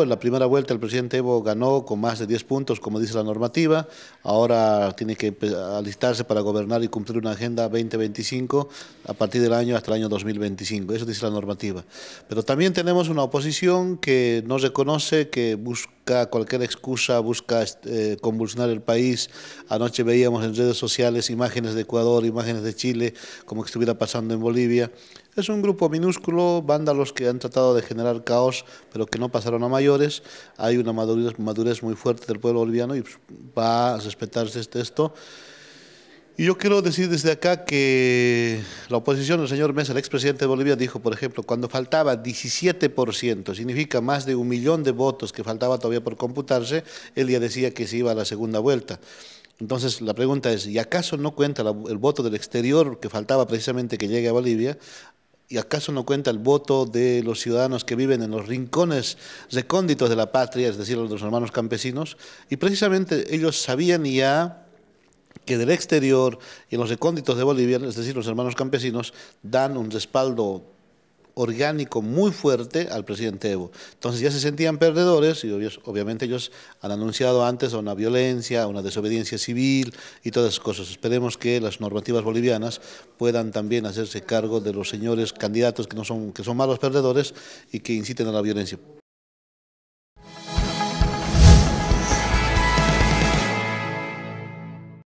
En la primera vuelta el presidente Evo ganó con más de 10 puntos, como dice la normativa. Ahora tiene que pues, alistarse para gobernar y cumplir una agenda 2025 a partir del año hasta el año 2025. Eso dice la normativa. Pero también tenemos una oposición que no reconoce, que busca cualquier excusa, busca este, eh, convulsionar el país. Anoche veíamos en redes sociales imágenes de Ecuador, imágenes de Chile, como que estuviera pasando en Bolivia. Es un grupo minúsculo, vándalos que han tratado de generar caos, pero que no pasaron a mayores. Hay una madurez, muy fuerte del pueblo boliviano y pues, va a respetarse este, esto. Y yo quiero decir desde acá que la oposición, el señor Mesa, el expresidente de Bolivia, dijo, por ejemplo, cuando faltaba 17%, significa más de un millón de votos que faltaba todavía por computarse, él ya decía que se iba a la segunda vuelta. Entonces la pregunta es, ¿y acaso no cuenta el voto del exterior que faltaba precisamente que llegue a Bolivia? ¿Y acaso no cuenta el voto de los ciudadanos que viven en los rincones recónditos de la patria, es decir, los hermanos campesinos? Y precisamente ellos sabían ya que del exterior y en los recónditos de Bolivia, es decir, los hermanos campesinos, dan un respaldo orgánico muy fuerte al presidente Evo. Entonces ya se sentían perdedores y obviamente ellos han anunciado antes una violencia, una desobediencia civil y todas esas cosas. Esperemos que las normativas bolivianas puedan también hacerse cargo de los señores candidatos que, no son, que son malos perdedores y que inciten a la violencia.